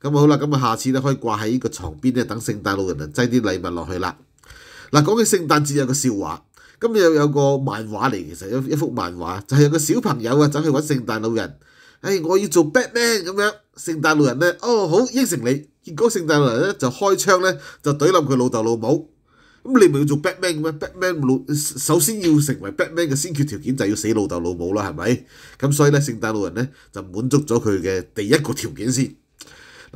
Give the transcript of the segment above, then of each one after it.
咁好啦，咁啊下次咧可以掛喺呢個床邊咧，等聖誕老人嚟擠啲禮物落去啦。嗱，講起聖誕節有個笑話，咁又有個漫畫嚟，其實有一幅漫畫就係有個小朋友啊，走去揾聖誕老人。誒，我要做 Batman 咁樣，聖誕老人咧，哦好應承你。結果聖誕老人咧就開槍咧就懟冧佢老豆老母。咁你咪要做 Batman 咩？Batman 老首先要成為 Batman 嘅先決條件就係要死老豆老母啦，係咪？咁所以咧，聖誕老人咧就滿足咗佢嘅第一個條件先。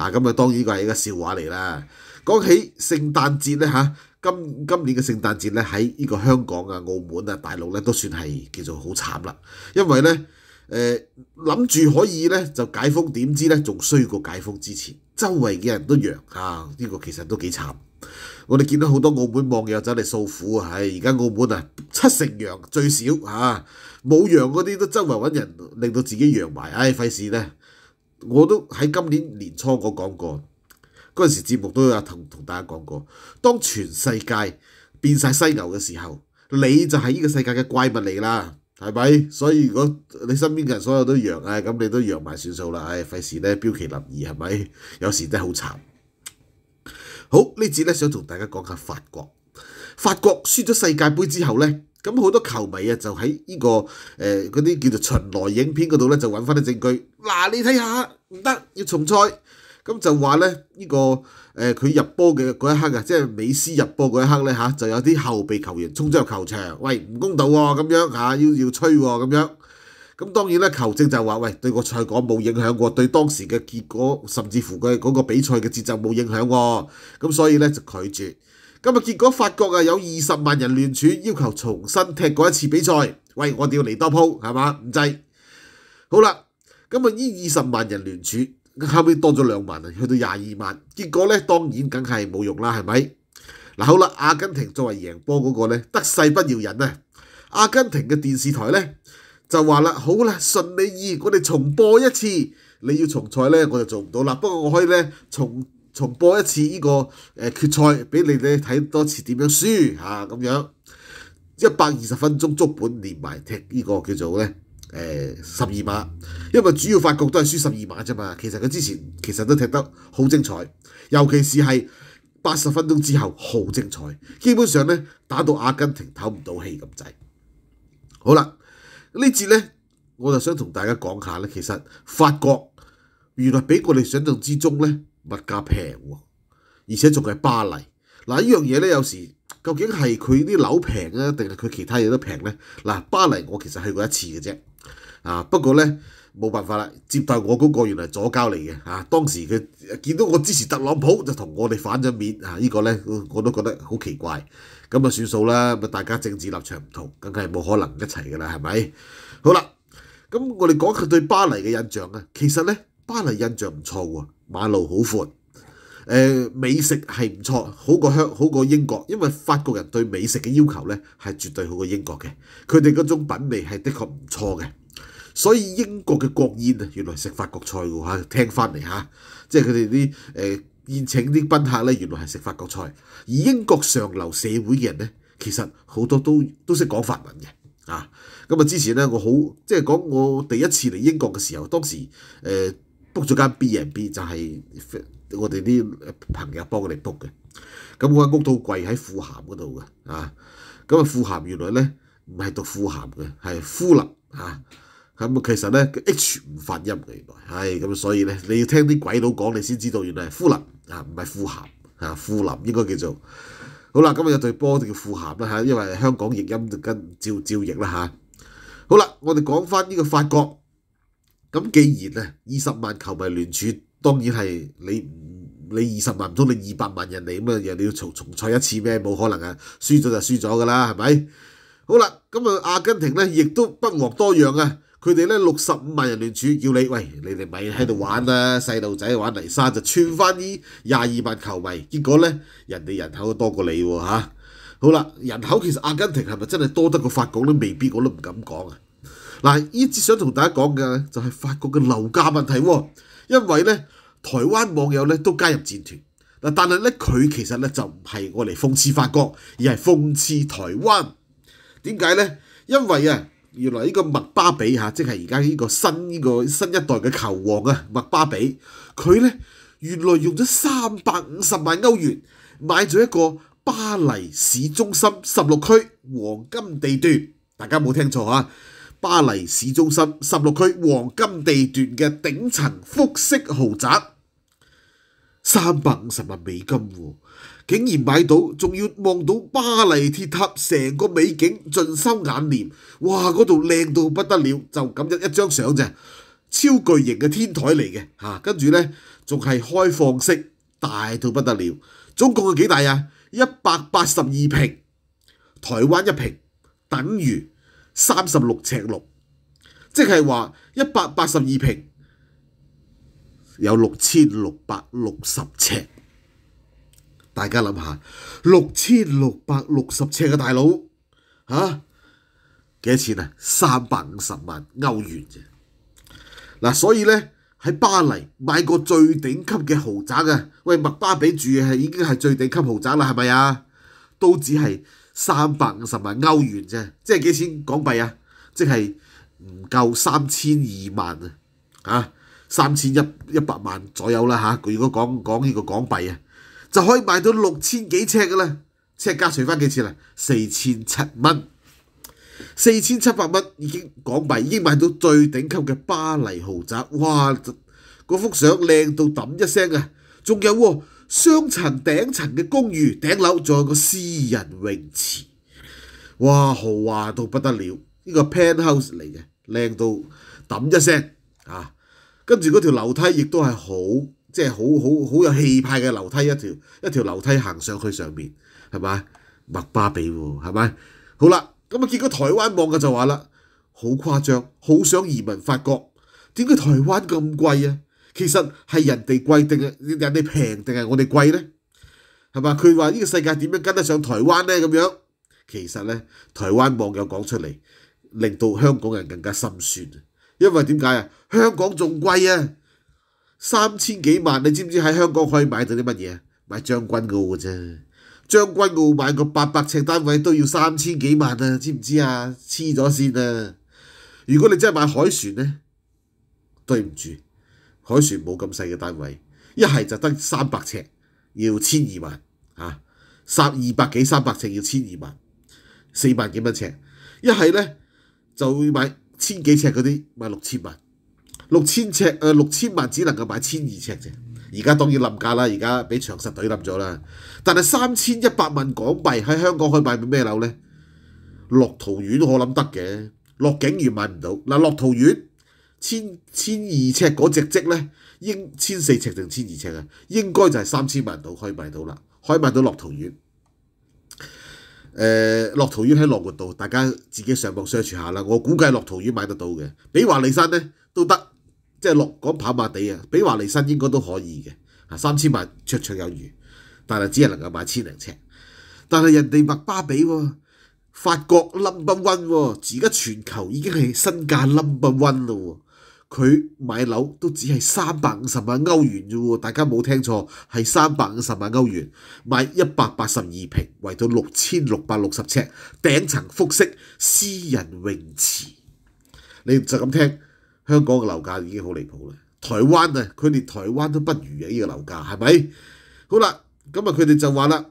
嗱，咁啊當然係一家笑話嚟啦。講起聖誕節咧嚇，今今年嘅聖誕節咧喺呢個香港啊、澳門啊、大陸咧都算係叫做好慘啦。因為咧誒諗住可以咧就解封，點知咧仲衰過解封之前，周圍嘅人都陽啊！呢個其實都幾慘。我哋見到好多澳門網友走嚟訴苦啊，唉，而家澳門啊七成陽最少嚇，冇陽嗰啲都周圍揾人令到自己陽埋，唉，費事咧。我都喺今年年初我講過，嗰陣時節目都有同同大家講過。當全世界變曬犀牛嘅時候，你就係呢個世界嘅怪物嚟啦，係咪？所以如果你身邊嘅人所有都弱啊，咁你都弱埋算數啦，唉，費事咧標歧林異係咪？有時真係好慘。好呢節咧，想同大家講下法國，法國輸咗世界盃之後咧。咁好多球迷啊，就喺呢個誒嗰啲叫做巡邏影片嗰度咧，就揾翻啲證據。嗱，你睇下唔得，要重賽。咁就話咧，呢個誒佢入波嘅嗰一刻啊，即係美斯入波嗰一刻咧嚇，就有啲後備球員衝咗入球場，喂唔公道喎咁樣嚇，要要吹喎咁樣。咁當然咧，球證就話喂，對個賽果冇影響喎，對當時嘅結果甚至乎嘅嗰個比賽嘅節奏冇影響喎。咁所以咧就拒絕。今日結果法國啊，有二十萬人聯署要求重新踢過一次比賽。喂，我哋要嚟多鋪係嘛？唔制。好啦，咁啊呢二十萬人聯署，後屘多咗兩萬去到廿二萬。結果咧，當然梗係冇用啦，係咪？嗱好啦，阿根廷作為贏波嗰個咧，得勢不饒人啊！阿根廷嘅電視台咧就話啦：，好啦，順你意，我哋重播一次。你要重賽咧，我就做唔到啦。不過我可以咧重。重播一次呢個誒決賽，俾你哋睇多次點樣輸嚇咁樣一百二十分鐘足本連埋踢呢個叫做咧誒十二碼，因為主要法國都係輸十二碼啫嘛。其實佢之前其實都踢得好精彩，尤其是係八十分鐘之後好精彩，基本上咧打到阿根廷唞唔到氣咁滯。好啦，呢節咧我就想同大家講下咧，其實法國原來比我哋想象之中咧。物價平喎，而且仲係巴黎。嗱呢樣嘢咧，有時究竟係佢啲樓平啊，定係佢其他嘢都平咧？嗱，巴黎我其實去過一次嘅啫。啊，不過咧冇辦法啦，接待我嗰個原來左交嚟嘅。啊，當時佢見到我支持特朗普就同我哋反咗面。啊，呢個咧我都覺得好奇怪。咁啊算數啦，咁啊大家政治立場唔同，梗係冇可能一齊噶啦，係咪？好啦，咁我哋講佢對巴黎嘅印象啊。其實咧。巴黎印象唔錯喎，馬路好闊，誒美食係唔錯，好過香，好過英國，因為法國人對美食嘅要求咧係絕對好過英國嘅，佢哋嗰種品味係的確唔錯嘅。所以英國嘅國宴啊，原來食法國菜嘅嚇，聽翻嚟嚇，即係佢哋啲誒宴請啲賓客咧，原來係食法國菜。而英國上流社會嘅人咧，其實好多都都識講法文嘅，啊，咁啊之前咧我好即係講我第一次嚟英國嘅時候，當時誒。book 咗間 B＆B 就係我哋啲朋友幫我哋 book 嘅，咁嗰間屋都貴喺富鹹嗰度嘅啊，咁啊富鹹原來咧唔係讀富鹹嘅，係富林啊，咁其實咧佢 H 唔發音嘅原來，係咁所以咧你要聽啲鬼佬講你先知道原來係富林啊，唔係富鹹啊，富林應該叫做好啦，今日有對波就叫富鹹啦嚇，因為香港譯音就跟照照譯啦嚇。好啦，我哋講翻呢個法國。咁既然咧，二十萬球迷聯署，當然係你你二十萬唔通你二百萬人嚟咁啊？又要重重賽一次咩？冇可能啊！輸咗就輸咗噶啦，係咪？好啦，咁啊，阿根廷咧亦都不遑多讓啊！佢哋咧六十五萬人聯署，叫你喂你哋咪喺度玩啊！細路仔玩泥沙就串翻啲廿二萬球迷，結果咧人哋人口多過你喎嚇！好啦，人口其實阿根廷係咪真係多得過法國都未必，我都唔敢講啊！嗱，呢次想同大家講嘅就係法國嘅樓價問題喎。一咧台灣網友咧都加入戰團嗱，但係咧佢其實咧就唔係我嚟諷刺法國，而係諷刺台灣。點解咧？因為啊，原來呢個麥巴比嚇，即係而家呢個新呢個新一代嘅球王啊，麥巴比佢咧原來用咗三百五十萬歐元買咗一個巴黎市中心十六區黃金地段。大家冇聽錯啊！巴黎市中心十六區黃金地段嘅頂層複式豪宅，三百五十萬美金喎，竟然買到，仲要望到巴黎鐵塔成個美景，盡收眼簾。哇！嗰度靚到不得了，就咁一張相啫，超巨型嘅天台嚟嘅嚇，跟住咧仲係開放式，大到不得了。總共係幾大啊？一百八十二平，台灣一平等於。三十六尺六，即係話一百八十二平，有六千六百六十尺。大家諗下，六千六百六十尺嘅大佬嚇，幾多錢啊？三百五十萬歐元啫。嗱，所以咧喺巴黎買個最頂級嘅豪宅啊，喂麥巴比住嘅係已經係最頂級豪宅啦，係咪啊？都只係。三百五十萬歐元啫，即係幾錢港幣啊？即係唔夠三千二萬啊，嚇三千一一百萬左右啦嚇。如果講講呢個港幣啊，就可以買到六千幾尺嘅啦，尺加除翻幾錢啊？四千七蚊，四千七百蚊已經港幣已經買到最頂級嘅巴黎豪宅，哇！嗰幅相靚到揼一聲啊！仲有喎～雙層頂層嘅公寓，頂樓仲有個私人泳池，哇豪華到不得了！呢個 penthouse 嚟嘅，靚到揼一聲啊！跟住嗰條樓梯亦都係好即係好好好有氣派嘅樓梯一條一条樓梯行上去上面係咪？麥巴比喎係咪？好啦，咁啊结果台灣網嘅就話啦，好誇張，好想移民法國，點解台灣咁貴啊？其實係人哋貴定係人哋平定係我哋貴呢？係嘛？佢話呢個世界點樣跟得上台灣呢？咁樣？其實呢，台灣網友講出嚟，令到香港人更加心酸因為點解啊？香港仲貴啊！三千幾萬，你知唔知喺香港可以買到啲乜嘢啊？買將軍澳嘅啫，將軍澳買個八百尺單位都要三千幾萬啊！知唔知啊？黐咗線啊！如果你真係買海船呢，對唔住。海船冇咁細嘅單位，一係就得三百尺，要千二萬啊，三二百幾三百尺要千二萬，四萬幾蚊尺。一係咧就會買千幾尺嗰啲，買六千萬，六千尺誒六千萬只能夠買千二尺啫。而家當然冧價啦，而家俾長實隊冧咗啦。但係三千一百萬港幣喺香港可以買咩樓咧？樂桃園我諗得嘅，樂景園買唔到嗱，樂桃苑。千千二尺嗰只積咧，應千四尺定千二尺啊？應該就係三千萬到可以買到啦，可以買到樂桃苑。誒，樂陶苑喺浪活度，大家自己上網相傳下啦。我估計樂桃苑買得到嘅，比華利山咧都得，即係落港跑馬地啊，比華利山應該都可以嘅。啊，三千萬卓卓有餘，但係只係能夠買千零尺。但係人哋麥巴比喎，法國冧不温喎，而家全球已經係身價冧不 e 咯喎。佢買樓都只係三百五十萬歐元啫喎，大家冇聽錯，係三百五十萬歐元買一百八十二平，圍到六千六百六十尺，頂層複式私人泳池，你就咁聽，香港嘅樓價已經好離譜啦。台灣啊，佢連台灣都不如嘅呢個樓價，係咪？好啦，咁啊佢哋就話啦。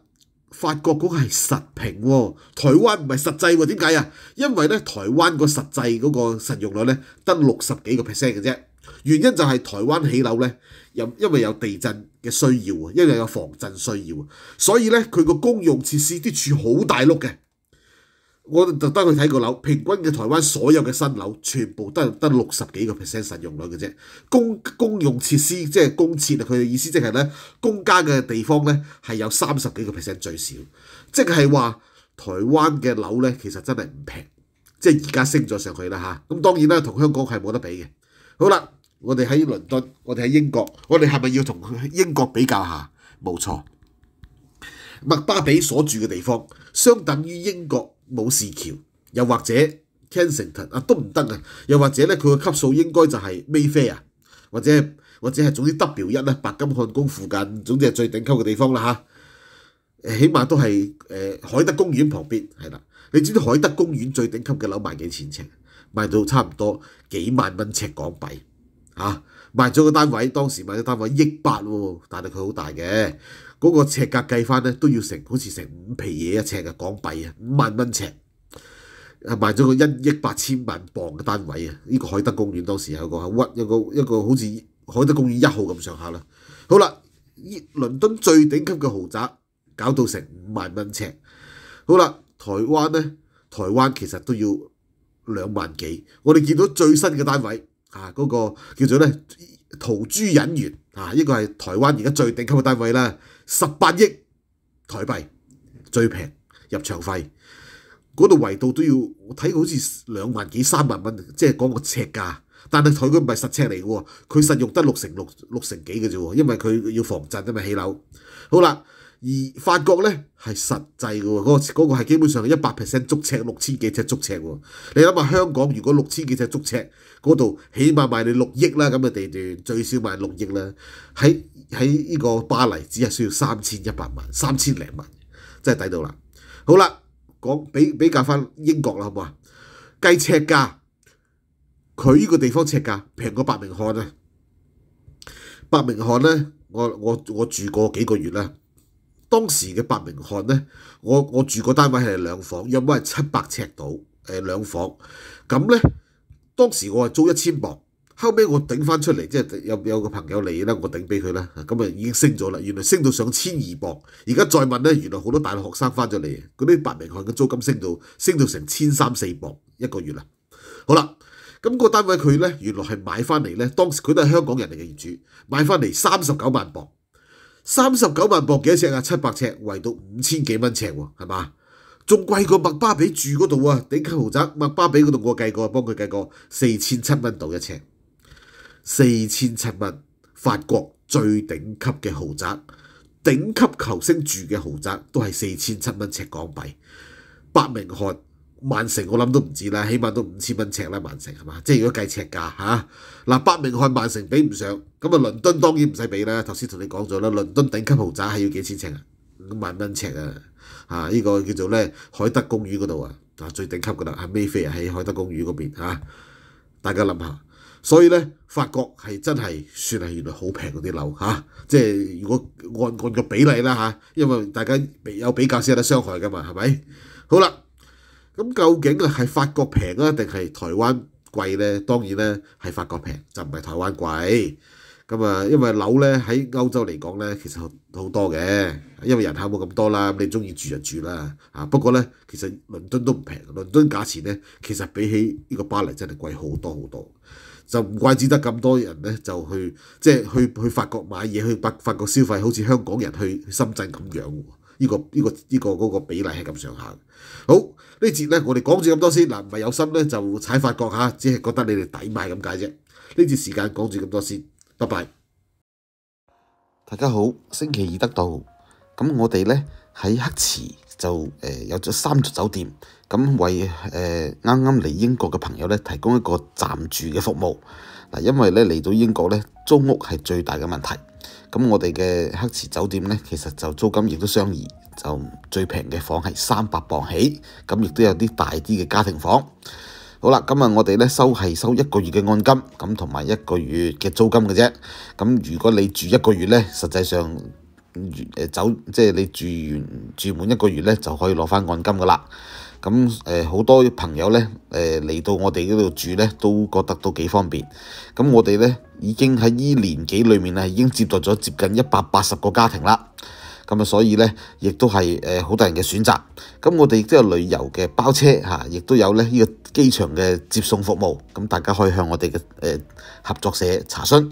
法國嗰係實平喎，台灣唔係實際喎，點解啊？因為咧，台灣個實際嗰個實用率咧得六十幾個 percent 嘅啫，原因就係台灣起樓咧，有因為有地震嘅需要啊，因為有防震需要啊，所以咧佢個公用設施啲柱好大碌嘅。我就得去睇個樓，平均嘅台灣所有嘅新樓全部得得六十幾個 percent 實用率嘅啫。公公用設施即係公設啊，佢嘅意思即係咧公家嘅地方咧係有三十幾個 percent 最少，即係話台灣嘅樓咧其實真係唔平，即係而家升咗上去啦嚇。咁當然啦，同香港係冇得比嘅。好啦，我哋喺倫敦，我哋喺英國，我哋係咪要同英國比較下？冇錯，麥巴比所住嘅地方相等於英國。冇士橋，又或者 k e n i n g t o n 啊都唔得啊，又或者咧佢個級數應該就係 Mayfair 啊，或者或者係總之 W 一咧白金漢宮附近總之係最頂級嘅地方啦嚇，誒起碼都係誒海德公園旁邊係啦，你知唔知海德公園最頂級嘅樓賣幾錢尺？賣到差唔多幾萬蚊尺港幣啊！賣咗個單位，當時賣咗單位億八喎，但係佢好大嘅，嗰個尺價計翻咧都要成好似成五皮嘢一尺嘅港幣啊，五萬蚊尺啊賣咗個一億八千萬磅嘅單位啊，呢個海德公園當時有個喺屈有個一個好似海德公園一號咁上下啦。好啦，倫敦最頂級嘅豪宅搞到成五萬蚊尺。好啦，台灣咧，台灣其實都要兩萬幾，我哋見到最新嘅單位。啊，嗰個叫做咧屠豬引薦啊，呢個係台灣而家最頂級嘅單位啦，十八億台幣最平入場費，嗰度圍度都要，我睇好似兩萬幾三萬蚊，即係講個尺價，但係佢佢唔係實尺嚟嘅喎，佢實用得六成六六成幾嘅啫喎，因為佢要防震啊嘛，起樓，好啦。而法國咧係實際嘅喎，嗰個嗰係基本上一百 percent 足尺六千幾尺足尺喎。你諗下香港，如果六千幾尺足尺，嗰度起碼賣你六億啦，咁嘅地段最少賣六億啦。喺喺呢個巴黎，只係需要三千一百萬，三千零萬，真係抵到啦。好啦，講比比較翻英國啦，好唔好啊？計尺價，佢呢個地方尺價平過百名漢啊！百名漢咧，我我我住過幾個月啦。當時嘅白明漢咧，我我住個單位係兩房，入面係七百尺到，誒兩房。咁咧，當時我係租一千磅，後屘我頂翻出嚟，即係有有個朋友嚟咧，我頂俾佢啦。咁啊已經升咗啦，原來升到上千二磅。而家再問咧，原來好多大陸學生翻咗嚟，嗰啲白明漢嘅租金升到升到成千三四磅一個月啦。好啦，咁個單位佢呢，原來係買翻嚟呢。當時佢都係香港人嚟嘅業主，買翻嚟三十九萬磅。三十九万磅几多尺啊？七百尺，围到五千几蚊尺喎，系嘛？仲贵过麦巴比住嗰度啊！顶级豪宅，麦巴比嗰度我计过，帮佢计过，四千七蚊到一尺，四千七蚊，法国最顶级嘅豪宅，顶级球星住嘅豪宅都系四千七蚊尺港币，八名翰曼城我諗都唔止啦，起碼都五千蚊尺啦，曼城係嘛？即係如果計尺價嚇，嗱八名看曼城比唔上，咁啊倫敦當然唔使比啦。頭先同你講咗啦，倫敦頂級豪宅係要幾千尺啊？五萬蚊尺啊！啊，依個叫做咧海德公寓嗰度啊，啊最頂級噶啦，係咩 i 啊？喺海德公寓嗰邊嚇，大家諗下，所以咧法國係真係算係原來好平嗰啲樓嚇，即係如果按按個比例啦嚇，因為大家有比較先有得傷害㗎嘛，係咪？好啦。咁究竟啊，係法國平啊，定係台灣貴咧？當然咧，係法國平就唔係台灣貴。咁啊，因為樓咧喺歐洲嚟講咧，其實好多嘅，因為人口冇咁多啦。你中意住就住啦。不過咧，其實倫敦都唔平，倫敦價錢咧，其實比起呢個巴黎真係貴好多好多。就唔怪之得咁多人咧，就去即係去去法國買嘢，去法法國消費，好似香港人去深圳咁樣喎。依個依個依個嗰個比例係咁上下。好，呢節咧我哋講住咁多先。嗱，唔係有心咧就踩法國嚇，只係覺得你哋抵買咁解啫。呢節時間講住咁多先，拜拜。大家好，星期二得到咁我哋咧喺黑池就誒有咗三座酒店，咁為誒啱啱嚟英國嘅朋友咧提供一個暫住嘅服務。嗱，因為咧嚟到英國咧租屋係最大嘅問題。咁我哋嘅黑池酒店呢，其實就租金亦都相宜，就最平嘅房係三百磅起，咁亦都有啲大啲嘅家庭房。好啦，咁啊，我哋咧收系收一個月嘅按金，咁同埋一個月嘅租金嘅啫。咁如果你住一個月咧，實際上完誒走，即係你住完住滿一個月咧，就可以攞翻按金噶啦。咁誒好多朋友咧，誒嚟到我哋嗰度住咧，都覺得都幾方便。咁我哋咧已經喺呢年紀裏面咧，已經接待咗接近一百八十個家庭啦。咁啊，所以咧亦都係誒好多人嘅選擇。咁我哋亦都有旅遊嘅包車嚇，亦都有咧呢個機場嘅接送服務。咁大家可以向我哋嘅誒合作社查詢。